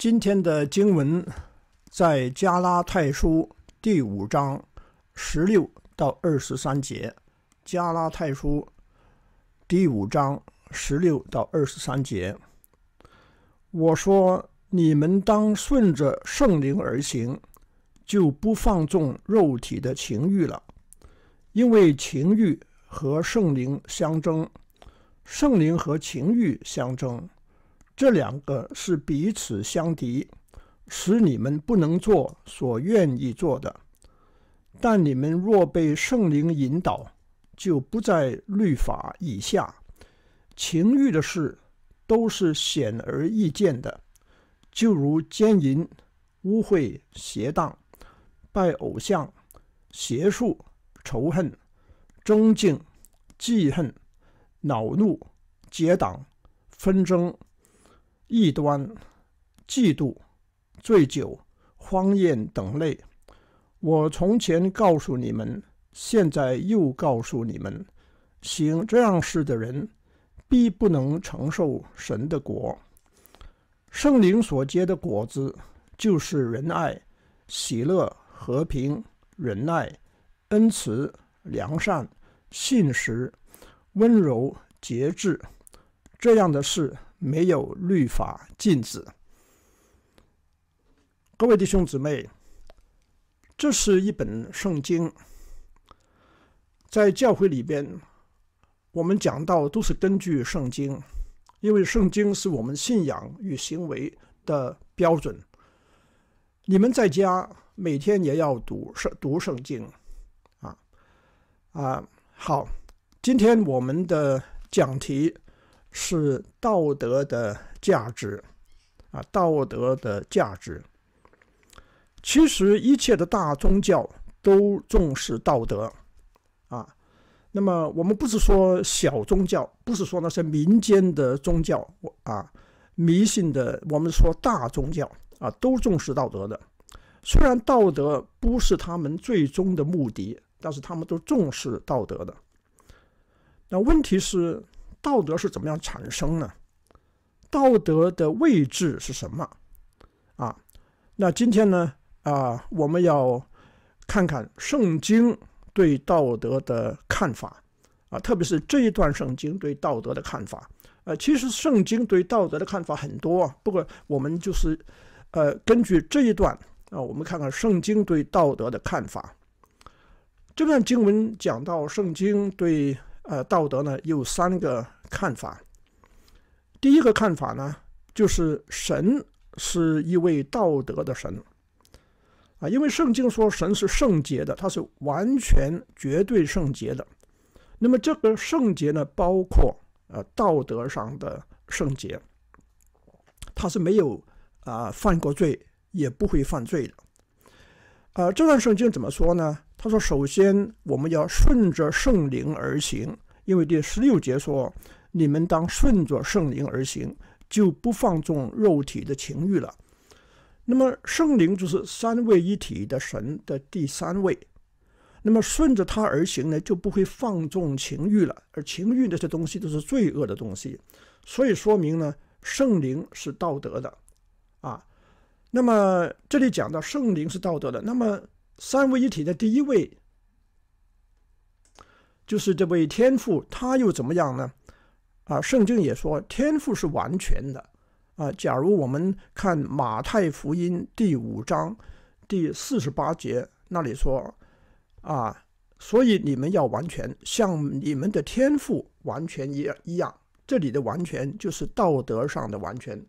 今天的经文在加拉太书第五章十六到二十三节。加拉太书第五章十六到二十三节。我说：你们当顺着圣灵而行，就不放纵肉体的情欲了，因为情欲和圣灵相争，圣灵和情欲相争。这两个是彼此相敌，使你们不能做所愿意做的。但你们若被圣灵引导，就不在律法以下。情欲的事都是显而易见的，就如奸淫、污秽、邪荡、拜偶像、邪术、仇恨、争竞、记恨、恼怒、结党、纷争。异端、嫉妒、醉酒、荒宴等类，我从前告诉你们，现在又告诉你们：行这样事的人，必不能承受神的国。圣灵所结的果子，就是仁爱、喜乐、和平、仁爱、恩慈、良善、信实、温柔、节制，这样的事。没有律法禁止。各位弟兄姊妹，这是一本圣经，在教会里边，我们讲到都是根据圣经，因为圣经是我们信仰与行为的标准。你们在家每天也要读圣读圣经，啊啊！好，今天我们的讲题。是道德的价值啊，道德的价值。其实一切的大宗教都重视道德啊。那么我们不是说小宗教，不是说那些民间的宗教啊、迷信的，我们说大宗教啊，都重视道德的。虽然道德不是他们最终的目的，但是他们都重视道德的。那问题是？道德是怎么样产生呢？道德的位置是什么？啊，那今天呢？啊，我们要看看圣经对道德的看法啊，特别是这一段圣经对道德的看法。呃，其实圣经对道德的看法很多，不过我们就是呃，根据这一段啊，我们看看圣经对道德的看法。这段经文讲到圣经对。呃，道德呢有三个看法。第一个看法呢，就是神是一位道德的神，啊，因为圣经说神是圣洁的，他是完全绝对圣洁的。那么这个圣洁呢，包括呃道德上的圣洁，他是没有啊犯过罪，也不会犯罪的。啊，这段圣经怎么说呢？他说：“首先，我们要顺着圣灵而行，因为第十六节说，你们当顺着圣灵而行，就不放纵肉体的情欲了。那么，圣灵就是三位一体的神的第三位。那么，顺着他而行呢，就不会放纵情欲了。而情欲那些东西都是罪恶的东西，所以说明呢，圣灵是道德的啊。那么，这里讲到圣灵是道德的，那么。”三位一体的第一位，就是这位天赋，他又怎么样呢？啊，圣经也说天赋是完全的。啊，假如我们看马太福音第五章第四十八节，那里说，啊，所以你们要完全像你们的天赋完全一样一样。这里的完全就是道德上的完全，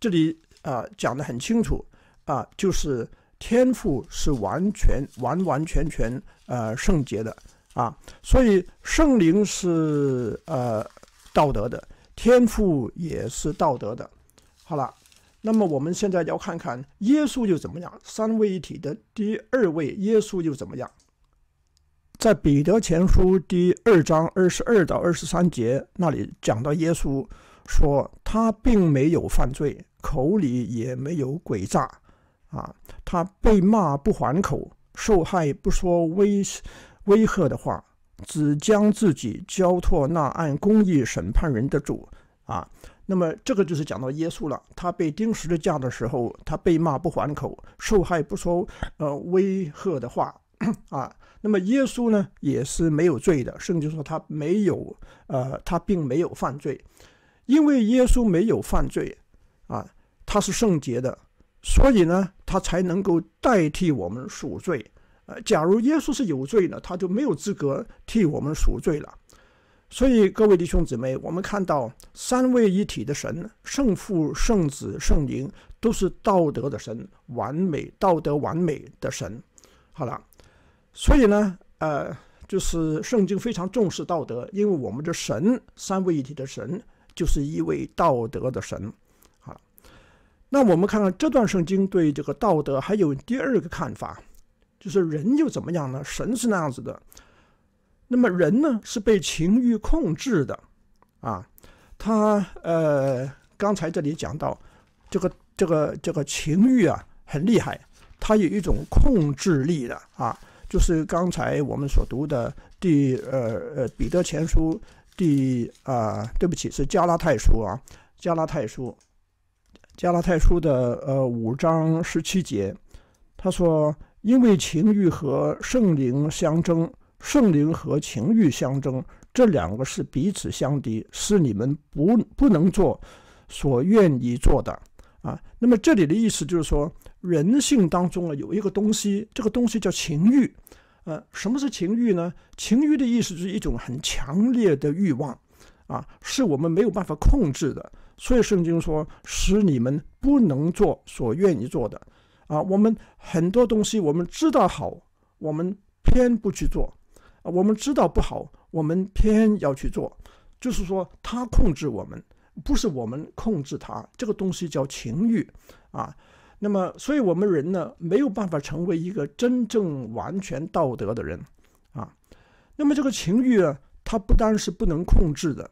这里啊讲的很清楚，啊，就是。天赋是完全完完全全呃圣洁的啊，所以圣灵是呃道德的，天赋也是道德的。好了，那么我们现在要看看耶稣又怎么样？三位一体的第二位耶稣又怎么样？在彼得前书第二章二十二到二十三节那里讲到耶稣说他并没有犯罪，口里也没有诡诈。啊，他被骂不还口，受害不说威威吓的话，只将自己交托那按公义审判人的主。啊，那么这个就是讲到耶稣了。他被钉十字架的时候，他被骂不还口，受害不说呃威吓的话。啊，那么耶稣呢，也是没有罪的，甚至说他没有呃，他并没有犯罪，因为耶稣没有犯罪，啊，他是圣洁的。所以呢，他才能够代替我们赎罪。呃，假如耶稣是有罪呢，他就没有资格替我们赎罪了。所以，各位弟兄姊妹，我们看到三位一体的神，圣父、圣子、圣灵，都是道德的神，完美道德完美的神。好了，所以呢，呃，就是圣经非常重视道德，因为我们的神三位一体的神就是一位道德的神。那我们看看这段圣经对这个道德还有第二个看法，就是人又怎么样呢？神是那样子的，那么人呢是被情欲控制的啊。他呃，刚才这里讲到，这个这个这个情欲啊很厉害，它有一种控制力的啊。就是刚才我们所读的第呃呃彼得前书第啊，对不起，是加拉太书啊，加拉太书。加拉太书的呃五章十七节，他说：“因为情欲和圣灵相争，圣灵和情欲相争，这两个是彼此相敌，是你们不不能做，所愿意做的啊。”那么这里的意思就是说，人性当中啊有一个东西，这个东西叫情欲。呃，什么是情欲呢？情欲的意思就是一种很强烈的欲望，啊，是我们没有办法控制的。所以圣经说：“使你们不能做所愿意做的。”啊，我们很多东西我们知道好，我们偏不去做；啊，我们知道不好，我们偏要去做。就是说，他控制我们，不是我们控制他。这个东西叫情欲，啊，那么，所以我们人呢，没有办法成为一个真正完全道德的人，啊，那么这个情欲啊，它不单是不能控制的，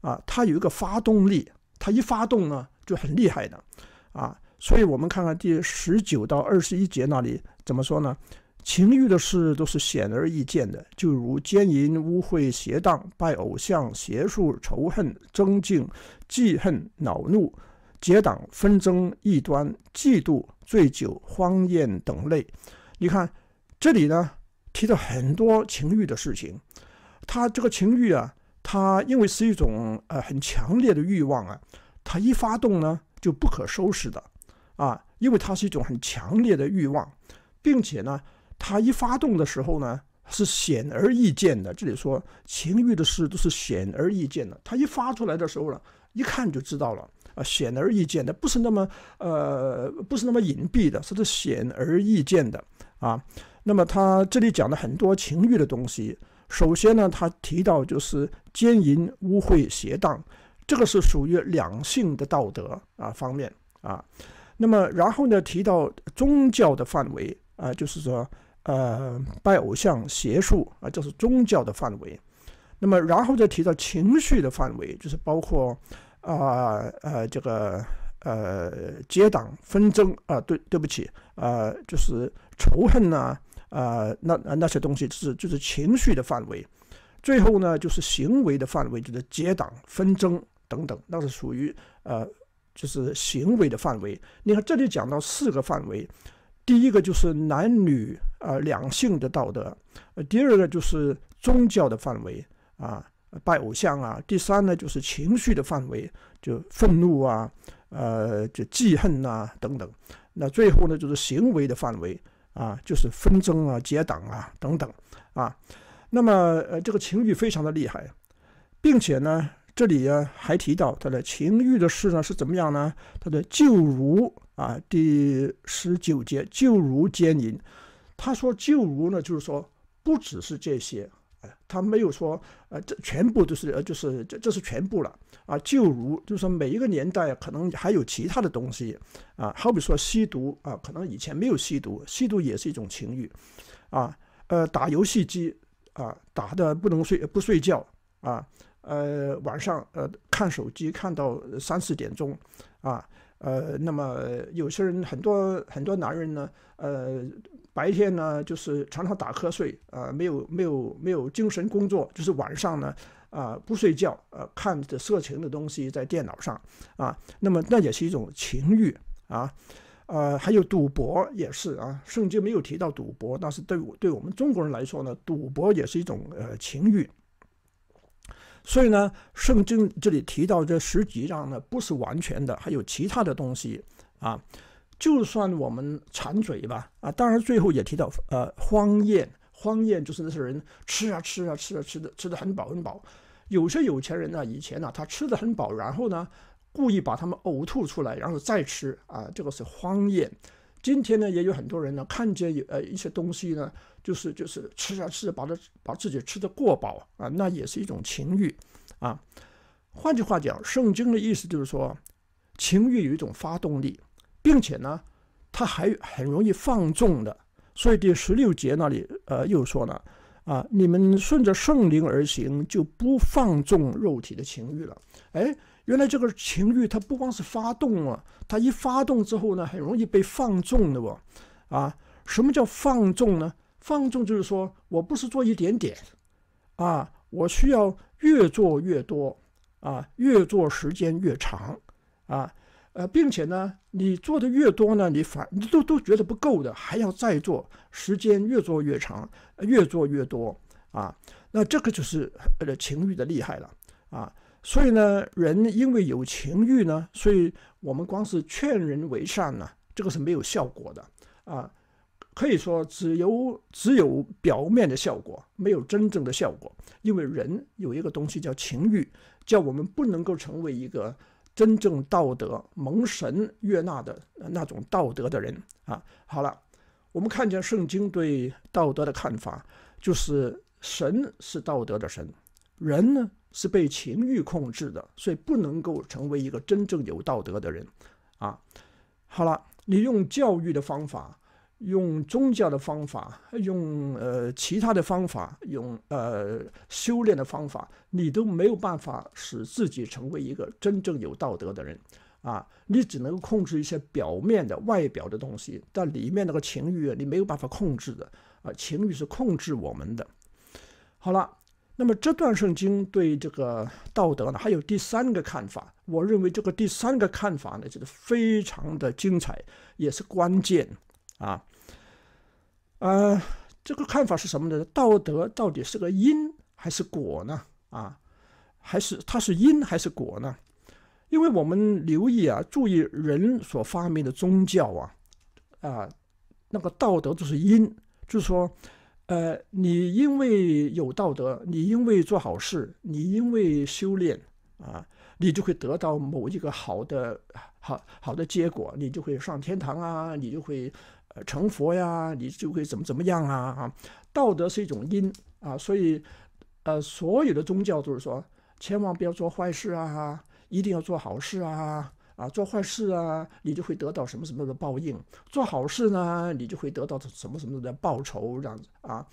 啊，它有一个发动力。他一发动呢，就很厉害的，啊，所以我们看看第十九到二十一节那里怎么说呢？情欲的事都是显而易见的，就如奸淫、污秽、邪荡、拜偶像、邪术、仇恨、憎敬、记恨、恼怒、结党、纷争、异端、嫉妒、醉酒、荒宴等类。你看这里呢，提到很多情欲的事情，他这个情欲啊。它因为是一种呃很强烈的欲望啊，它一发动呢就不可收拾的，啊，因为它是一种很强烈的欲望，并且呢，它一发动的时候呢是显而易见的。这里说情欲的事都是显而易见的，它一发出来的时候呢，一看就知道了啊，显而易见的，不是那么呃不是那么隐蔽的，是显而易见的啊。那么他这里讲了很多情欲的东西。首先呢，他提到就是奸淫污秽邪荡，这个是属于两性的道德啊方面啊。那么然后呢，提到宗教的范围啊，就是说呃拜偶像邪术啊，这是宗教的范围。那么然后再提到情绪的范围，就是包括啊呃这个呃结党纷争啊，对对不起啊，就是仇恨呐。呃，那那些东西是就是情绪的范围，最后呢就是行为的范围，就是结党纷争等等，那是属于呃就是行为的范围。你看这里讲到四个范围，第一个就是男女呃两性的道德，呃第二个就是宗教的范围啊拜偶像啊，第三呢就是情绪的范围，就愤怒啊，呃就记恨呐等等，那最后呢就是行为的范围。啊，就是纷争啊、结党啊等等啊，那么呃，这个情欲非常的厉害，并且呢，这里呀还提到他的情欲的事呢是怎么样呢？他的旧儒啊，第十九节旧儒奸淫，他说旧儒呢就是说不只是这些。他没有说，呃，这全部都是，呃，就是这，这是全部了，啊，就如就是说，每一个年代可能还有其他的东西，啊，好比说吸毒，啊，可能以前没有吸毒，吸毒也是一种情欲，啊，呃，打游戏机，啊，打的不能睡，不睡觉，啊，呃，晚上呃看手机看到三四点钟，啊，呃，那么有些人很多很多男人呢，呃。白天呢，就是常常打瞌睡，呃，没有没有没有精神工作，就是晚上呢，啊，不睡觉，呃，看着色情的东西在电脑上，啊，那么那也是一种情欲啊，呃，还有赌博也是啊，圣经没有提到赌博，但是对对我们中国人来说呢，赌博也是一种呃情欲，所以呢，圣经这里提到这十几章呢，不是完全的，还有其他的东西啊。就算我们馋嘴吧，啊，当然最后也提到呃，荒宴，荒宴就是那些人吃啊吃啊吃啊吃的吃的很饱很饱。有些有钱人呢，以前呢他吃的很饱，然后呢故意把他们呕吐出来，然后再吃啊，这个是荒宴。今天呢也有很多人呢看见有呃一些东西呢，就是就是吃啊吃，把它把自己吃的过饱啊，那也是一种情欲啊。换句话讲，圣经的意思就是说，情欲有一种发动力。并且呢，他还很容易放纵的，所以第十六节那里，呃，又说呢，啊，你们顺着圣灵而行，就不放纵肉体的情欲了。哎，原来这个情欲，它不光是发动啊，它一发动之后呢，很容易被放纵的不？啊，什么叫放纵呢？放纵就是说我不是做一点点，啊，我需要越做越多，啊，越做时间越长，啊。呃，并且呢，你做的越多呢，你反你都都觉得不够的，还要再做，时间越做越长，越做越多啊。那这个就是呃情欲的厉害了啊。所以呢，人因为有情欲呢，所以我们光是劝人为善呢，这个是没有效果的啊。可以说只有只有表面的效果，没有真正的效果，因为人有一个东西叫情欲，叫我们不能够成为一个。真正道德蒙神悦纳的那种道德的人啊，好了，我们看见圣经对道德的看法，就是神是道德的神，人呢是被情欲控制的，所以不能够成为一个真正有道德的人，啊，好了，你用教育的方法。用宗教的方法，用呃其他的方法，用呃修炼的方法，你都没有办法使自己成为一个真正有道德的人啊！你只能控制一些表面的、外表的东西，但里面那个情欲你没有办法控制的啊！情欲是控制我们的。好了，那么这段圣经对这个道德呢，还有第三个看法。我认为这个第三个看法呢，就是非常的精彩，也是关键。啊，呃，这个看法是什么呢？道德到底是个因还是果呢？啊，还是它是因还是果呢？因为我们留意啊，注意人所发明的宗教啊，啊，那个道德就是因，就是说，呃，你因为有道德，你因为做好事，你因为修炼啊，你就会得到某一个好的、好好的结果，你就会上天堂啊，你就会。成佛呀，你就会怎么怎么样啊？啊！道德是一种因啊，所以，呃，所有的宗教都是说，千万不要做坏事啊，一定要做好事啊，啊，做坏事啊，你就会得到什么什么的报应；做好事呢，你就会得到什么什么的报酬这样子啊。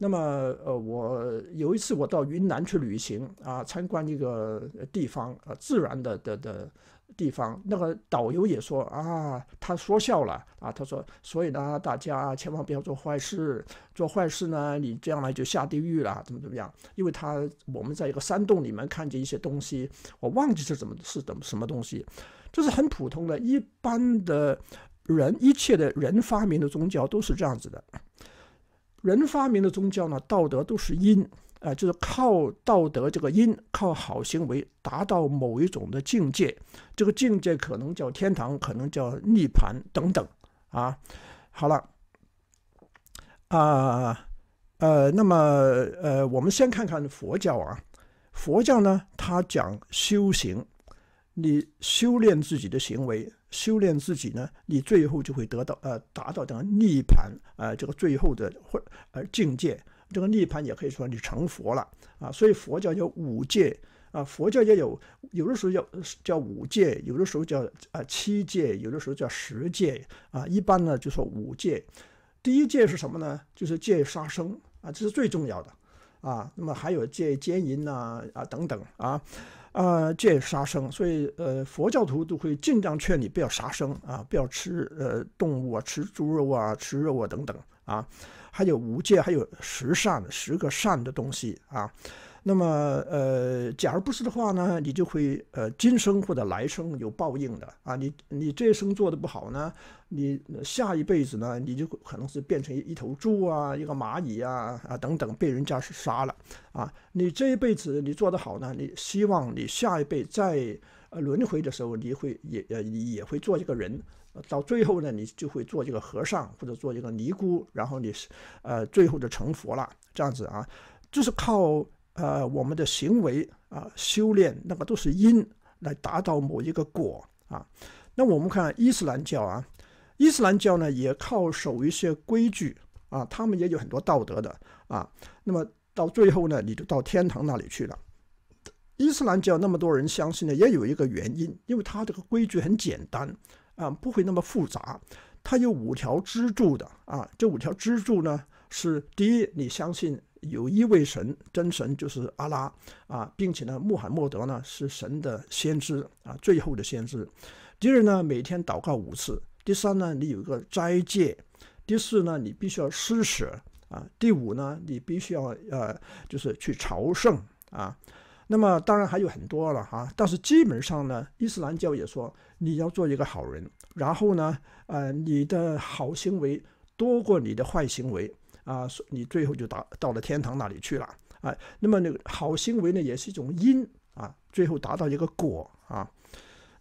那么，呃，我有一次我到云南去旅行啊，参观一个地方啊，自然的的的。地方那个导游也说啊，他说笑了啊，他说，所以呢，大家千万不要做坏事，做坏事呢，你将来就下地狱了，怎么怎么样？因为他我们在一个山洞里面看见一些东西，我忘记是怎么是怎么什么东西，就是很普通的，一般的人一切的人发明的宗教都是这样子的，人发明的宗教呢，道德都是因。啊，就是靠道德这个因，靠好行为达到某一种的境界，这个境界可能叫天堂，可能叫涅盘等等啊。好了，啊，呃，那么呃，我们先看看佛教啊。佛教呢，它讲修行，你修炼自己的行为，修炼自己呢，你最后就会得到呃，达到这个涅盘呃，这个最后的或呃境界。这个涅槃也可以说你成佛了啊，所以佛教叫五戒啊，佛教也有有的时候叫叫五戒，有的时候叫啊七戒，有的时候叫十戒啊，一般呢就说五戒。第一戒是什么呢？就是戒杀生啊，这是最重要的啊。那么还有戒奸淫啊啊等等啊啊戒杀生，所以呃佛教徒都会尽量劝你不要杀生啊，不要吃呃动物啊，吃猪肉啊，吃肉啊等等啊。还有无界，还有十善，十个善的东西啊。那么，呃，假如不是的话呢，你就会呃，今生或者来生有报应的啊。你你这一生做的不好呢，你下一辈子呢，你就可能是变成一头猪啊，一个蚂蚁啊啊等等，被人家是杀了啊。你这一辈子你做得好呢，你希望你下一辈呃轮回的时候，你会也呃也会做一个人。到最后呢，你就会做这个和尚或者做这个尼姑，然后你，是呃，最后就成佛了。这样子啊，就是靠呃我们的行为啊修炼，那个都是因来达到某一个果啊。那我们看伊斯兰教啊，伊斯兰教呢也靠守一些规矩啊，他们也有很多道德的啊。那么到最后呢，你就到天堂那里去了。伊斯兰教那么多人相信呢，也有一个原因，因为他这个规矩很简单。啊，不会那么复杂，它有五条支柱的啊。这五条支柱呢，是第一，你相信有一位神，真神就是阿拉啊，并且呢，穆罕默德呢是神的先知啊，最后的先知。第二呢，每天祷告五次。第三呢，你有一个斋戒。第四呢，你必须要施舍啊。第五呢，你必须要呃，就是去朝圣啊。那么当然还有很多了哈，但是基本上呢，伊斯兰教也说。你要做一个好人，然后呢，呃，你的好行为多过你的坏行为，啊，你最后就达到了天堂那里去了，啊，那么那个好行为呢，也是一种因啊，最后达到一个果啊，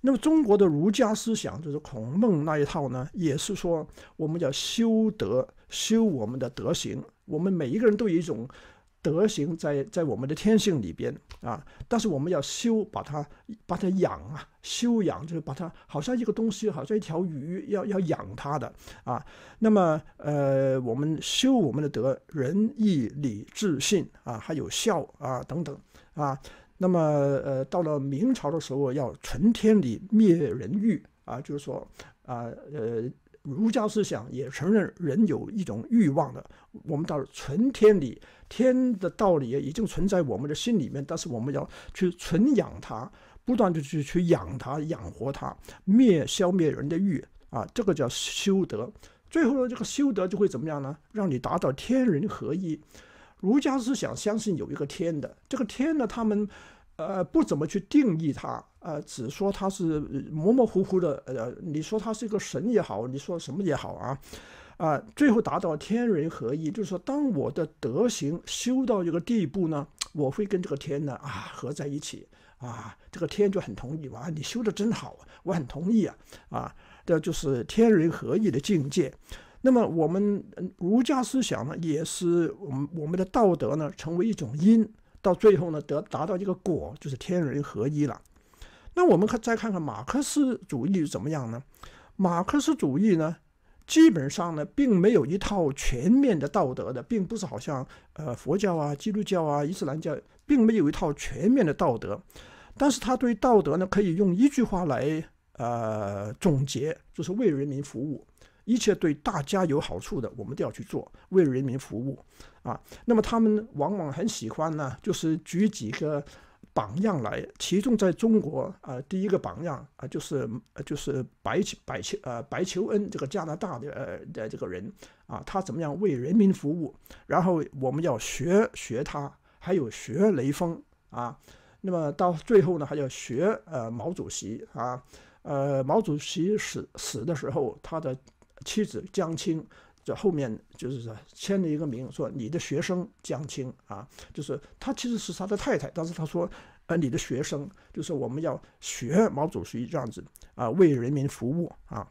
那么中国的儒家思想就是孔孟那一套呢，也是说我们叫修德，修我们的德行，我们每一个人都有一种。德行在在我们的天性里边啊，但是我们要修，把它把它养啊，修养就是把它好像一个东西，好像一条鱼，要要养它的啊。那么呃，我们修我们的德，仁义礼智信啊，还有孝啊等等啊。那么呃，到了明朝的时候，要存天理灭人欲啊，就是说啊呃。儒家思想也承认人有一种欲望的，我们到存天理，天的道理也已经存在我们的心里面，但是我们要去存养它，不断的去去养它，养活它，灭消灭人的欲啊，这个叫修德。最后呢，这个修德就会怎么样呢？让你达到天人合一。儒家思想相信有一个天的，这个天呢，他们呃不怎么去定义它。呃，只说他是模模糊糊的，呃，你说他是一个神也好，你说什么也好啊，啊，最后达到天人合一，就是说，当我的德行修到一个地步呢，我会跟这个天呢啊合在一起啊，这个天就很同意嘛，你修的真好，我很同意啊，啊，这就是天人合一的境界。那么我们儒家思想呢，也是我们我们的道德呢，成为一种因，到最后呢得达到一个果，就是天人合一了。那我们看再看看马克思主义怎么样呢？马克思主义呢，基本上呢，并没有一套全面的道德的，并不是好像呃佛教啊、基督教啊、伊斯兰教，并没有一套全面的道德。但是他对道德呢，可以用一句话来呃总结，就是为人民服务，一切对大家有好处的，我们都要去做，为人民服务啊。那么他们往往很喜欢呢，就是举几个。榜样来，其中在中国啊，第一个榜样啊，就是就是白白求呃白求恩这个加拿大的呃的这个人啊，他怎么样为人民服务？然后我们要学学他，还有学雷锋啊。那么到最后呢，还要学呃毛主席啊，呃毛主席死死的时候，他的妻子江青。这后面就是说签了一个名，说你的学生江青啊，就是他其实是他的太太，但是他说，呃，你的学生就是我们要学毛主席这样子啊，为人民服务啊。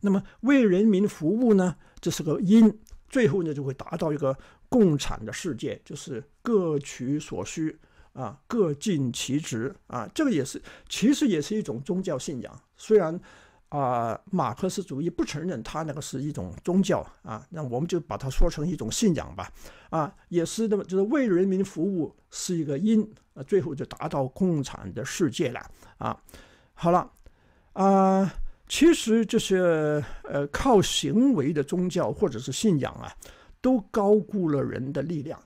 那么为人民服务呢，这是个因，最后呢就会达到一个共产的世界，就是各取所需啊，各尽其职啊，这个也是其实也是一种宗教信仰，虽然。啊，马克思主义不承认它那个是一种宗教啊，那我们就把它说成一种信仰吧。啊，也是那么，就是为人民服务是一个因，啊，最后就达到共产的世界了。啊，好了，啊，其实这些呃靠行为的宗教或者是信仰啊，都高估了人的力量，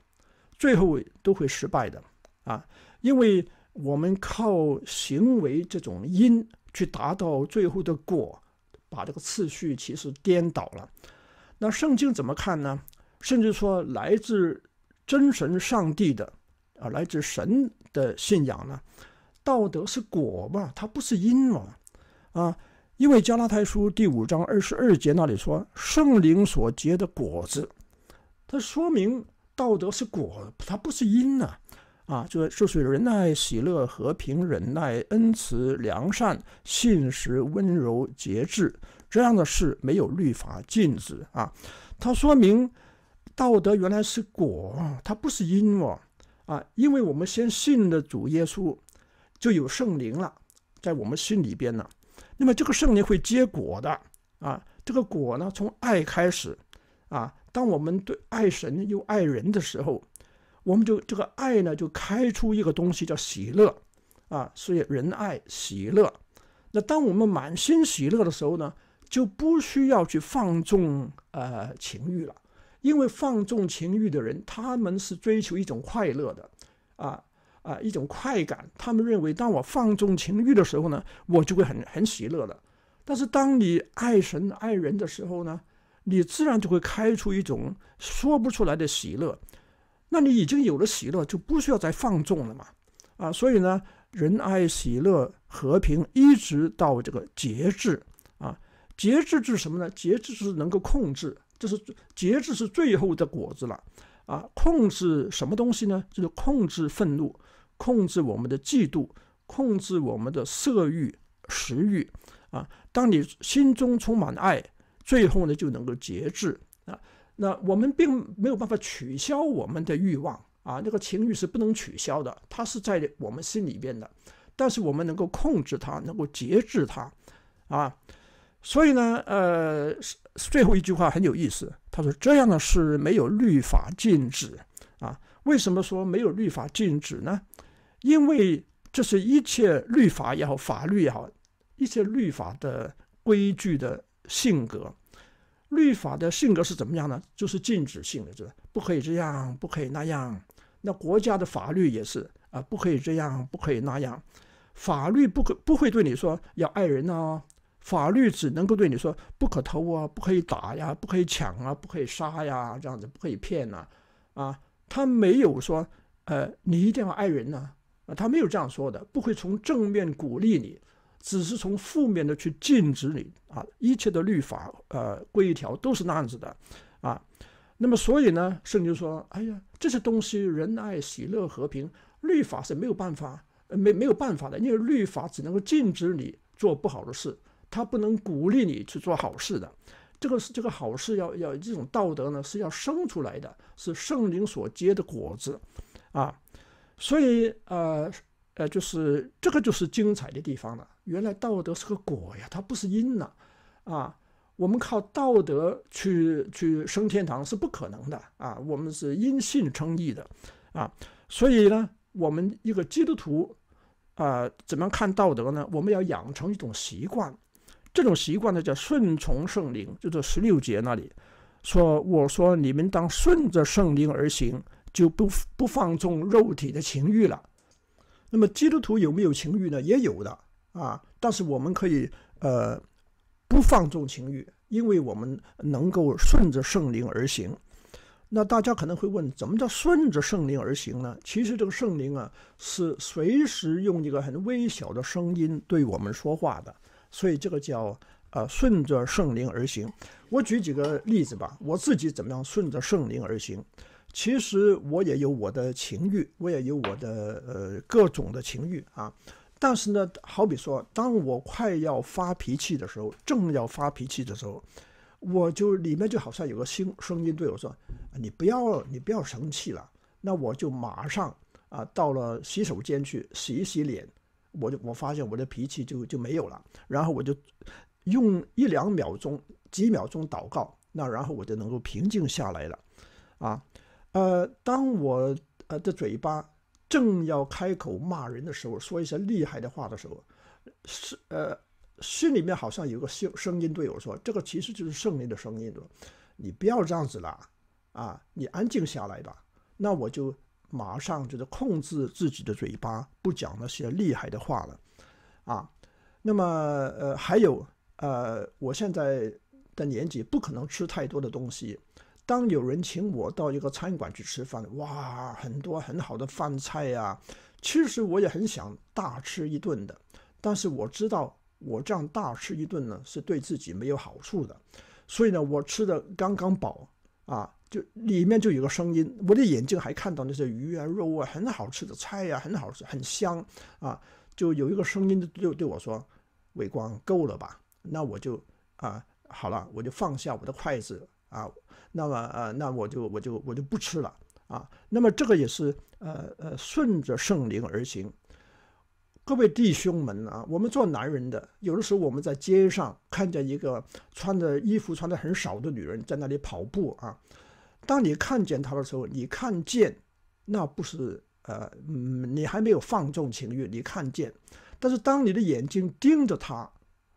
最后都会失败的。啊，因为我们靠行为这种因。去达到最后的果，把这个次序其实颠倒了。那圣经怎么看呢？甚至说，来自真神上帝的，啊，来自神的信仰呢？道德是果吧，它不是因嘛？啊，因为加拉太书第五章二十二节那里说，圣灵所结的果子，它说明道德是果，它不是因啊。啊，就是受仁爱、喜乐、和平、忍耐、恩慈、良善、信实、温柔、节制，这样的事没有律法禁止啊。它说明道德原来是果，它不是因哦。啊，因为我们先信的主耶稣，就有圣灵了，在我们心里边呢。那么这个圣灵会结果的啊，这个果呢从爱开始啊。当我们对爱神又爱人的时候。我们就这个爱呢，就开出一个东西叫喜乐，啊，所以仁爱喜乐。那当我们满心喜乐的时候呢，就不需要去放纵呃情欲了，因为放纵情欲的人，他们是追求一种快乐的，啊啊一种快感。他们认为，当我放纵情欲的时候呢，我就会很很喜乐的。但是当你爱神爱人的时候呢，你自然就会开出一种说不出来的喜乐。那你已经有了喜乐，就不需要再放纵了嘛，啊，所以呢，仁爱、喜乐、和平，一直到这个节制，啊，节制是什么呢？节制是能够控制，这是节制是最后的果子了，啊，控制什么东西呢？就是控制愤怒，控制我们的嫉妒，控制我们的色欲、食欲，啊，当你心中充满爱，最后呢就能够节制，啊。那我们并没有办法取消我们的欲望啊，那个情欲是不能取消的，它是在我们心里边的，但是我们能够控制它，能够节制它，啊，所以呢，呃，最后一句话很有意思，他说这样呢是没有律法禁止啊，为什么说没有律法禁止呢？因为这是一切律法也好，法律也好，一切律法的规矩的性格。律法的性格是怎么样呢？就是禁止性的，就是不可以这样，不可以那样。那国家的法律也是啊，不可以这样，不可以那样。法律不可不会对你说要爱人呐，法律只能够对你说不可偷啊，不可以打呀，不可以抢啊，不可以杀呀，这样子不可以骗呐。啊，他没有说，呃，你一定要爱人呐，啊，他没有这样说的，不会从正面鼓励你。只是从负面的去禁止你啊，一切的律法呃规条都是那样子的，啊，那么所以呢，圣经说，哎呀，这些东西仁爱、喜乐、和平，律法是没有办法，没没有办法的，因为律法只能够禁止你做不好的事，他不能鼓励你去做好事的。这个是这个好事要要这种道德呢是要生出来的，是圣灵所结的果子，啊，所以呃呃就是这个就是精彩的地方了。原来道德是个果呀，它不是因呐、啊，我们靠道德去去升天堂是不可能的啊，我们是因信称义的，啊，所以呢，我们一个基督徒啊，怎么看道德呢？我们要养成一种习惯，这种习惯呢叫顺从圣灵，就是十六节那里说：“我说你们当顺着圣灵而行，就不不放纵肉体的情欲了。”那么基督徒有没有情欲呢？也有的。啊！但是我们可以，呃，不放纵情欲，因为我们能够顺着圣灵而行。那大家可能会问，怎么叫顺着圣灵而行呢？其实这个圣灵啊，是随时用一个很微小的声音对我们说话的，所以这个叫呃顺着圣灵而行。我举几个例子吧，我自己怎么样顺着圣灵而行？其实我也有我的情欲，我也有我的呃各种的情欲啊。但是呢，好比说，当我快要发脾气的时候，正要发脾气的时候，我就里面就好像有个声声音对我说：“你不要，你不要生气了。”那我就马上啊，到了洗手间去洗一洗脸，我就我发现我的脾气就就没有了。然后我就用一两秒钟、几秒钟祷告，那然后我就能够平静下来了。啊，呃，当我呃的嘴巴。正要开口骂人的时候，说一些厉害的话的时候，是呃，心里面好像有个声声音对我说：“这个其实就是胜利的声音你不要这样子了，啊，你安静下来吧。”那我就马上就是控制自己的嘴巴，不讲那些厉害的话了，啊，那么呃，还有呃，我现在的年纪不可能吃太多的东西。当有人请我到一个餐馆去吃饭，哇，很多很好的饭菜呀！其实我也很想大吃一顿的，但是我知道我这样大吃一顿呢是对自己没有好处的，所以呢，我吃的刚刚饱啊，就里面就有个声音，我的眼睛还看到那些鱼啊、肉啊，很好吃的菜呀，很好吃，很香啊，就有一个声音就对我说：“伟光够了吧？那我就啊好了，我就放下我的筷子。”啊，那么呃，那我就我就我就不吃了啊。那么这个也是呃呃，顺着圣灵而行。各位弟兄们啊，我们做男人的，有的时候我们在街上看见一个穿着衣服穿的很少的女人在那里跑步啊。当你看见她的时候，你看见那不是呃，你还没有放纵情欲，你看见。但是当你的眼睛盯着她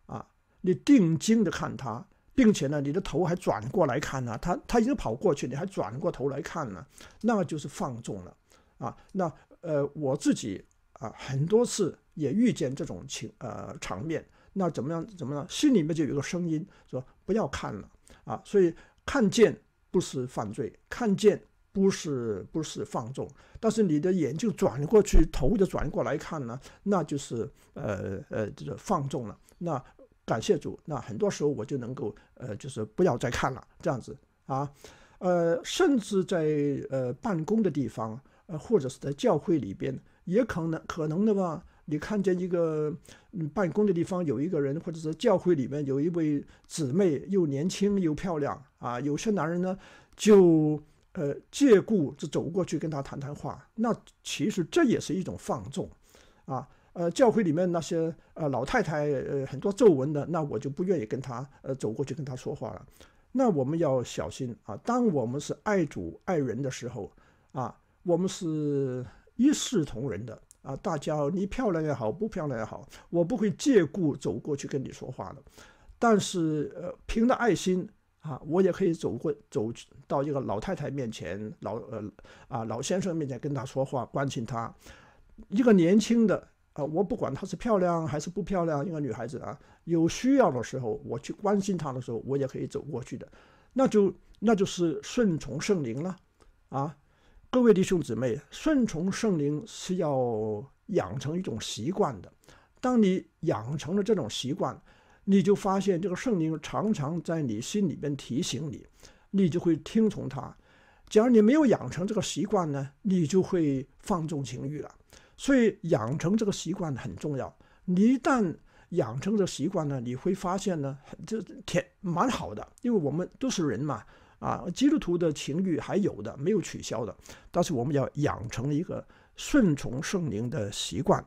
啊，你定睛的看她。并且呢，你的头还转过来看呢，他他已经跑过去，你还转过头来看呢，那就是放纵了，啊，那呃我自己啊，很多次也遇见这种情呃场面，那怎么样？怎么呢？心里面就有个声音说不要看了啊，所以看见不是犯罪，看见不是不是放纵，但是你的眼睛转过去，头就转过来看呢，那就是呃呃这个放纵了，那。感谢主，那很多时候我就能够，呃，就是不要再看了 这样子啊，呃，甚至在呃办公的地方，呃，或者是在教会里边，也可能可能的吧。你看见一个嗯办公的地方有一个人，或者是教会里面有一位姊妹又年轻又漂亮啊，有些男人呢就呃借故就走过去跟她谈谈话，那其实这也是一种放纵，啊。呃，教会里面那些呃老太太，呃很多皱纹的，那我就不愿意跟她，呃走过去跟她说话了。那我们要小心啊！当我们是爱主爱人的时候啊，我们是一视同仁的啊。大家你漂亮也好，不漂亮也好，我不会借故走过去跟你说话的。但是，呃，凭着爱心啊，我也可以走过走到一个老太太面前，老呃啊老先生面前跟她说话，关心她。一个年轻的。啊，我不管她是漂亮还是不漂亮，一个女孩子啊，有需要的时候，我去关心她的时候，我也可以走过去的，那就那就是顺从圣灵了。啊，各位弟兄姊妹，顺从圣灵是要养成一种习惯的。当你养成了这种习惯，你就发现这个圣灵常常在你心里边提醒你，你就会听从他。假如你没有养成这个习惯呢，你就会放纵情欲了。所以养成这个习惯很重要。你一旦养成这习惯呢，你会发现呢，这挺蛮好的。因为我们都是人嘛，啊，基督徒的情欲还有的，没有取消的。但是我们要养成一个顺从圣灵的习惯。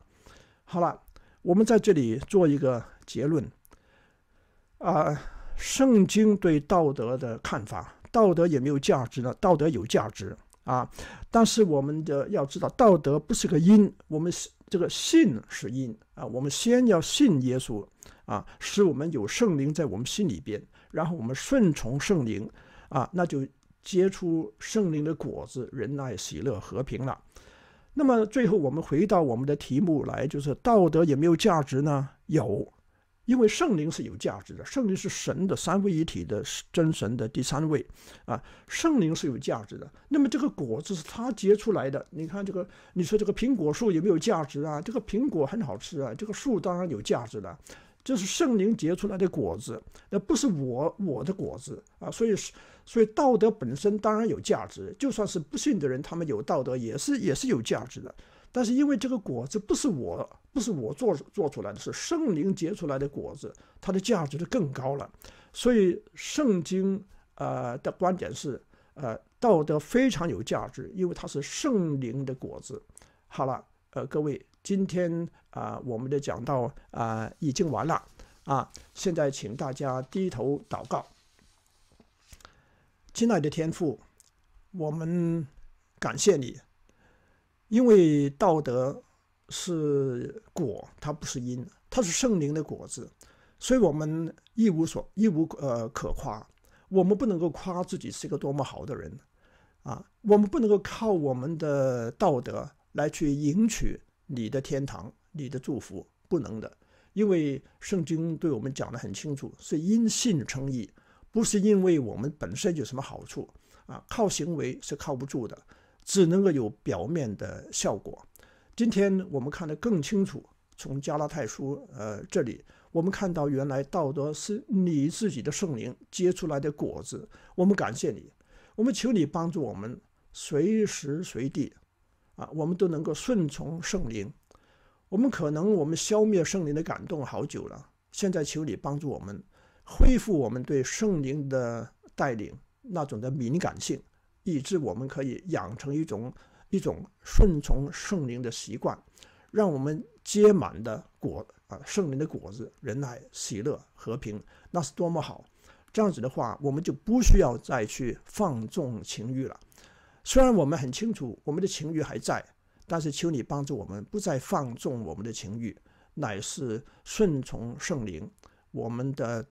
好了，我们在这里做一个结论。啊，圣经对道德的看法，道德也没有价值呢？道德有价值。啊！但是我们的要知道，道德不是个因，我们这个信是因啊。我们先要信耶稣啊，使我们有圣灵在我们心里边，然后我们顺从圣灵啊，那就结出圣灵的果子：仁爱、喜乐、和平了。那么最后我们回到我们的题目来，就是道德有没有价值呢？有。因为圣灵是有价值的，圣灵是神的三位一体的真神的第三位，啊，圣灵是有价值的。那么这个果子是他结出来的。你看这个，你说这个苹果树有没有价值啊？这个苹果很好吃啊，这个树当然有价值了。这是圣灵结出来的果子，那不是我我的果子啊。所以，所以道德本身当然有价值。就算是不信的人，他们有道德也是也是有价值的。但是因为这个果子不是我，不是我做做出来的是圣灵结出来的果子，它的价值就更高了。所以圣经呃的观点是，呃，道德非常有价值，因为它是圣灵的果子。好了，呃，各位，今天啊，我们的讲道啊已经完了啊，现在请大家低头祷告。亲爱的天父，我们感谢你。因为道德是果，它不是因，它是圣灵的果子，所以我们一无所一无呃可夸，我们不能够夸自己是一个多么好的人，啊，我们不能够靠我们的道德来去赢取你的天堂、你的祝福，不能的，因为圣经对我们讲的很清楚，是因信称义，不是因为我们本身有什么好处，啊，靠行为是靠不住的。只能够有表面的效果。今天我们看得更清楚。从加拉太书，呃，这里我们看到，原来道德是你自己的圣灵结出来的果子。我们感谢你，我们求你帮助我们随时随地，啊，我们都能够顺从圣灵。我们可能我们消灭圣灵的感动好久了，现在求你帮助我们恢复我们对圣灵的带领那种的敏感性。以致我们可以养成一种一种顺从圣灵的习惯，让我们结满的果啊，圣灵的果子，人来喜乐、和平，那是多么好！这样子的话，我们就不需要再去放纵情欲了。虽然我们很清楚，我们的情欲还在，但是求你帮助我们，不再放纵我们的情欲，乃是顺从圣灵。我们的。